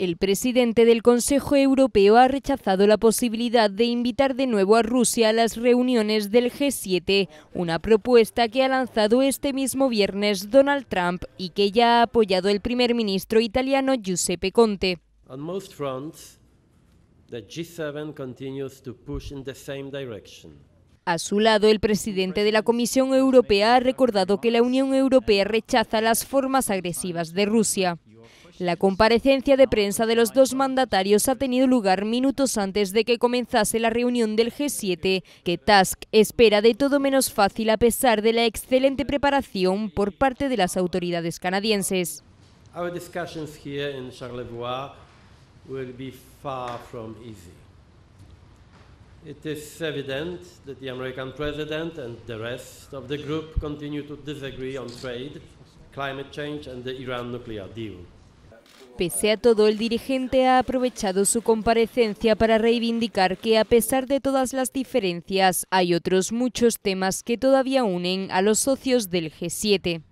El presidente del Consejo Europeo ha rechazado la posibilidad de invitar de nuevo a Rusia a las reuniones del G7, una propuesta que ha lanzado este mismo viernes Donald Trump y que ya ha apoyado el primer ministro italiano Giuseppe Conte. A su lado, el presidente de la Comisión Europea ha recordado que la Unión Europea rechaza las formas agresivas de Rusia. La comparecencia de prensa de los dos mandatarios ha tenido lugar minutos antes de que comenzase la reunión del G7, que Tusk espera de todo menos fácil a pesar de la excelente preparación por parte de las autoridades canadienses. It is evident that the American president and the rest of the group continue to disagree on trade, nuclear Pese a todo, el dirigente ha aprovechado su comparecencia para reivindicar que, a pesar de todas las diferencias, hay otros muchos temas que todavía unen a los socios del G7.